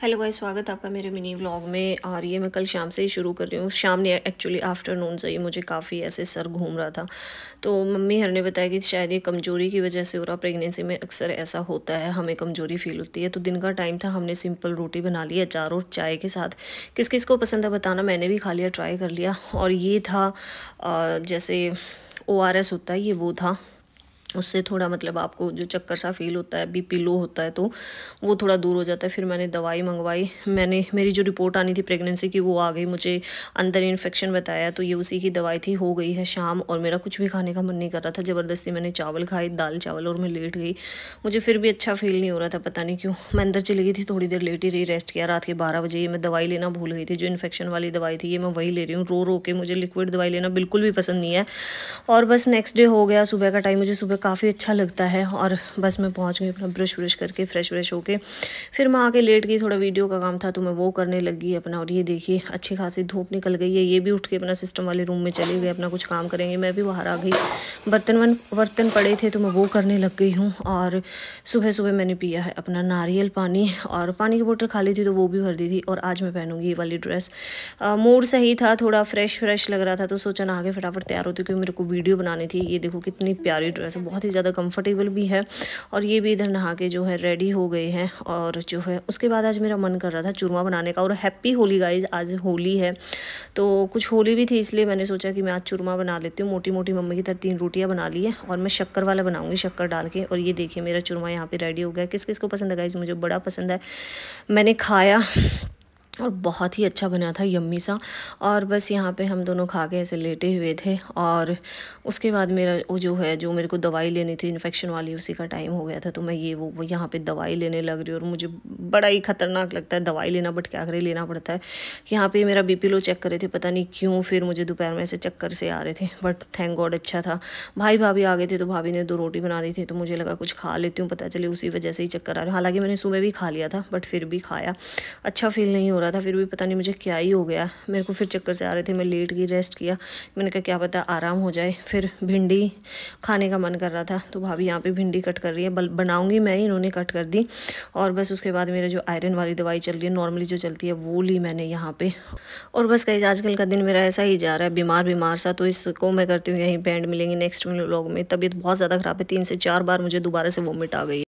hello भाई स्वागत आपका मेरे मिनी व्लॉग में और ये मैं कल शाम से ही शुरू कर रही हूँ शाम ने एक्चुअली आफ्टरनून से ही मुझे काफ़ी ऐसे सर घूम रहा था तो मम्मी हर ने बताया कि शायद ये कमज़ोरी की वजह से हो रहा प्रेगनेंसी में अक्सर ऐसा होता है हमें कमज़ोरी फील होती है तो दिन का टाइम था हमने सिंपल रोटी बना ली अचार और चाय के साथ किस किस को पसंद है बताना मैंने भी खा लिया ट्राई कर लिया और ये था जैसे ओ होता है ये वो था उससे थोड़ा मतलब आपको जो चक्कर सा फील होता है बीपी लो होता है तो वो थोड़ा दूर हो जाता है फिर मैंने दवाई मंगवाई मैंने मेरी जो रिपोर्ट आनी थी प्रेगनेंसी की वो आ गई मुझे अंदर इन्फेक्शन बताया तो ये उसी की दवाई थी हो गई है शाम और मेरा कुछ भी खाने का मन नहीं कर रहा था ज़बरदस्ती मैंने चावल खाए दाल चावल और मैं लेट गई मुझे फिर भी अच्छा फील नहीं हो रहा था पता नहीं क्यों मैं अंदर चली गई थी थोड़ी देर लेट ही रही रेस्ट किया रात के बारह बजे ये मैं दवाई लेना भूल गई थी जो इन्फेक्शन वाली दवाई थी ये मैं वही ले रही हूँ रो रो के मुझे लिक्विड दवाई लेना बिल्कुल भी पसंद नहीं है और बस नेक्स्ट डे हो गया सुबह का टाइम मुझे सुबह काफ़ी अच्छा लगता है और बस मैं पहुँच गई अपना ब्रश व्रश करके फ्रेश व्रेश होके फिर मैं आके लेट गई थोड़ा वीडियो का काम था तो मैं वो करने लगी अपना और ये देखिए अच्छी खासी धूप निकल गई है ये भी उठ के अपना सिस्टम वाले रूम में चले गए अपना कुछ काम करेंगे मैं भी बाहर आ गई बर्तन वन बर्तन पड़े थे तो मैं वो करने लग गई हूँ और सुबह सुबह मैंने पिया है अपना नारियल पानी और पानी की बोतल खाली थी तो वो भी भर दी थी और आज मैं पहनूंगी ये वाली ड्रेस मूड सही था थोड़ा फ्रेश फ्रेश लग रहा था तो सोचा ना आगे फटाफट तैयार होती क्योंकि मेरे को वीडियो बनानी थी ये देखो कितनी प्यारी ड्रेस है बहुत ही ज़्यादा कंफर्टेबल भी है और ये भी इधर नहा के जो है रेडी हो गए हैं और जो है उसके बाद आज मेरा मन कर रहा था चूरमा बनाने का और हैप्पी होली गाइज आज होली है तो कुछ होली भी थी इसलिए मैंने सोचा कि मैं आज चूरमा बना लेती हूँ मोटी मोटी मम्मी की तरह तीन रोटियाँ बना ली है और मैं शक्कर वाला बनाऊँगी शक्कर डाल के और ये देखिए मेरा चूरमा यहाँ पर रेडी हो गया किस किस को पसंद है गाइज मुझे बड़ा पसंद है मैंने खाया और बहुत ही अच्छा बना था यम्मी सा और बस यहाँ पे हम दोनों खा के ऐसे लेटे हुए थे और उसके बाद मेरा वो जो है जो मेरे को दवाई लेनी थी इन्फेक्शन वाली उसी का टाइम हो गया था तो मैं ये वो, वो यहाँ पे दवाई लेने लग रही और मुझे बड़ा ही ख़तरनाक लगता है दवाई लेना बट क्या करें लेना पड़ता है यहाँ पर मेरा बी लो चेक करे थे पता नहीं क्यों फिर मुझे दोपहर में ऐसे चक्कर से आ रहे थे बट थैंक गॉड अच्छा था भाई भाभी आ गए थे तो भाभी ने दो रोटी बना दी थी तो मुझे लगा कुछ खा लेती हूँ पता चले उसी वजह से ही चक्कर आ रहा हालाँकि मैंने सुबह भी खा लिया था बट फिर भी खाया अच्छा फील नहीं हो रहा था फिर भी पता नहीं मुझे क्या ही हो गया मेरे को फिर चक्कर से आ रहे थे मैं लेट गई रेस्ट किया मैंने कहा क्या पता आराम हो जाए फिर भिंडी खाने का मन कर रहा था तो भाभी यहाँ पे भिंडी कट कर रही है बल बनाऊँगी मैं ही इन्होंने कट कर दी और बस उसके बाद मेरा जो आयरन वाली दवाई चल रही है नॉर्मली जो चलती है वो ली मैंने यहाँ पर और बस कहीं आजकल का दिन मेरा ऐसा ही जा रहा है बीमार बीमार सा तो इसको मैं करती हूँ यहीं बैंड मिलेंगे नेक्स्ट व्लॉग में तबीयत बहुत ज़्यादा ख़राब है तीन से चार बार मुझे दोबारा से वोमिट आ गई